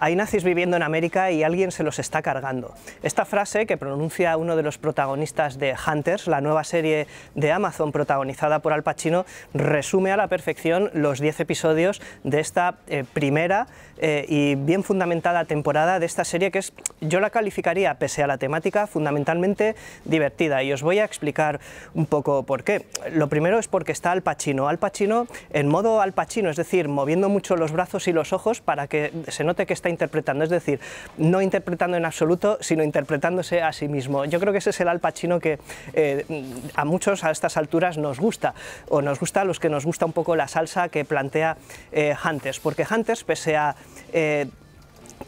hay nazis viviendo en América y alguien se los está cargando. Esta frase que pronuncia uno de los protagonistas de Hunters, la nueva serie de Amazon protagonizada por Al Pacino, resume a la perfección los 10 episodios de esta eh, primera eh, y bien fundamentada temporada de esta serie que es, yo la calificaría, pese a la temática, fundamentalmente divertida y os voy a explicar un poco por qué. Lo primero es porque está Al Pacino, Al Pacino en modo Al Pacino, es decir, moviendo mucho los brazos y los ojos para que se note que está interpretando, es decir, no interpretando en absoluto, sino interpretándose a sí mismo. Yo creo que ese es el alpa chino que eh, a muchos a estas alturas nos gusta, o nos gusta a los que nos gusta un poco la salsa que plantea eh, porque Hunters pese a... Eh,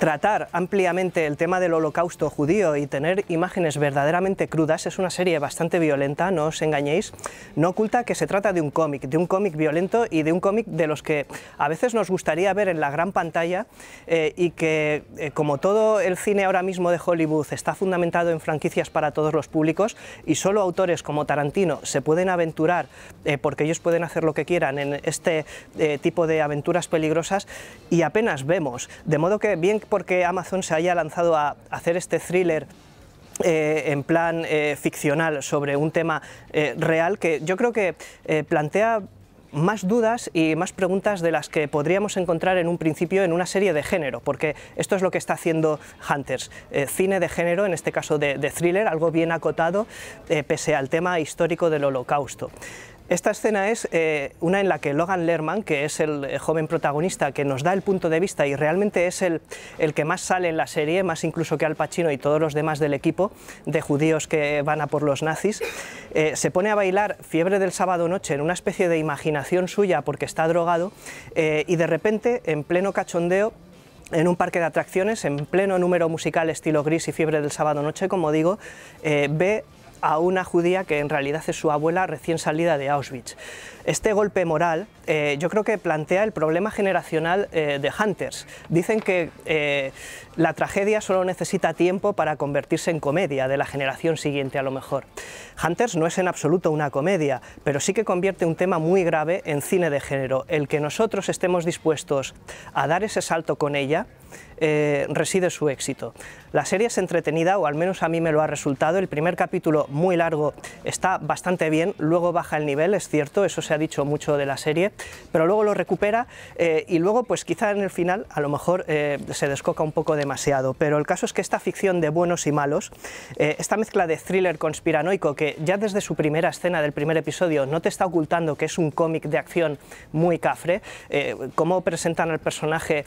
tratar ampliamente el tema del holocausto judío y tener imágenes verdaderamente crudas, es una serie bastante violenta, no os engañéis, no oculta que se trata de un cómic, de un cómic violento y de un cómic de los que a veces nos gustaría ver en la gran pantalla eh, y que, eh, como todo el cine ahora mismo de Hollywood está fundamentado en franquicias para todos los públicos y solo autores como Tarantino se pueden aventurar, eh, porque ellos pueden hacer lo que quieran en este tipo de aventuras peligrosas y apenas vemos, de modo que bien porque Amazon se haya lanzado a hacer este thriller eh, en plan eh, ficcional sobre un tema eh, real que yo creo que plantea más dudas y más preguntas de las que podríamos encontrar en un principio en una serie de género, porque esto es lo que está haciendo Hunters, cine de género, en este caso de, thriller, algo bien acotado, pese al tema histórico del holocausto. Esta escena es eh, una en la que Logan Lerman, que es el eh, joven protagonista que nos da el punto de vista y realmente es el, el que más sale en la serie, más incluso que Al Pacino y todos los demás del equipo de judíos que van a por los nazis, eh, se pone a bailar Fiebre del Sábado Noche en una especie de imaginación suya porque está drogado y de repente, en pleno cachondeo, en un parque de atracciones, en pleno número musical estilo gris y fiebre del sábado noche, como digo, ve a una judía que en realidad es su abuela recién salida de Auschwitz. Este golpe moral eh, yo creo que plantea el problema generacional eh, de Hunters. Dicen que eh, la tragedia solo necesita tiempo para convertirse en comedia de la generación siguiente a lo mejor. Hunters no es en absoluto una comedia, pero sí que convierte un tema muy grave en cine de género. El que nosotros estemos dispuestos a dar ese salto con ella eh, reside su éxito. La serie es entretenida, o al menos a mí me lo ha resultado. El primer capítulo, muy largo, está bastante bien, luego baja el nivel, es cierto, eso se ha dicho mucho de la serie, pero luego lo recupera eh, y luego, pues quizá en el final, a lo mejor eh, se descoca un poco demasiado. Pero el caso es que esta ficción de buenos y malos, esta mezcla de thriller conspiranoico que ya desde su primera escena del primer episodio no te está ocultando que es un cómic de acción muy cafre, cómo presentan al personaje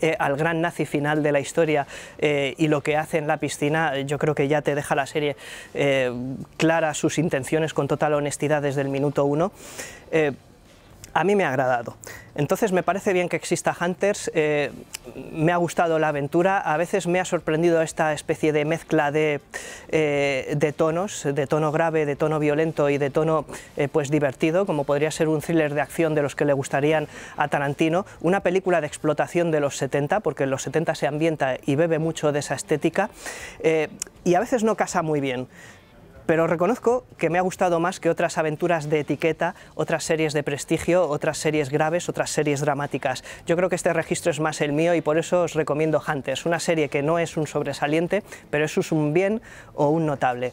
eh, al gran nazi final de la historia eh, y lo que hace en la piscina, eh, yo creo que ya te deja la serie clara sus intenciones con total honestidad desde el minuto uno a mí me ha agradado. Entonces me parece bien que exista Hunters, eh, me ha gustado la aventura, a veces me ha sorprendido esta especie de mezcla de, eh, tonos, de tono grave, de tono violento y de tono eh, pues divertido, como podría ser un thriller de acción de los que le gustarían a Tarantino, una película de explotación de los 70, porque en los 70 se ambienta y bebe mucho de esa estética, y a veces no casa muy bien pero reconozco que me ha gustado más que otras aventuras de etiqueta, otras series de prestigio, otras series graves, otras series dramáticas. Yo creo que este registro es más el mío y por eso os recomiendo Hunters, una serie que no es un sobresaliente, pero eso es un bien o un notable.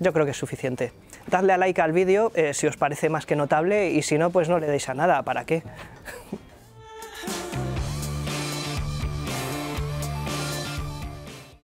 Yo creo que es suficiente. Dadle a like al vídeo eh, si os parece más que notable y si no, pues no le deis a nada, ¿para qué?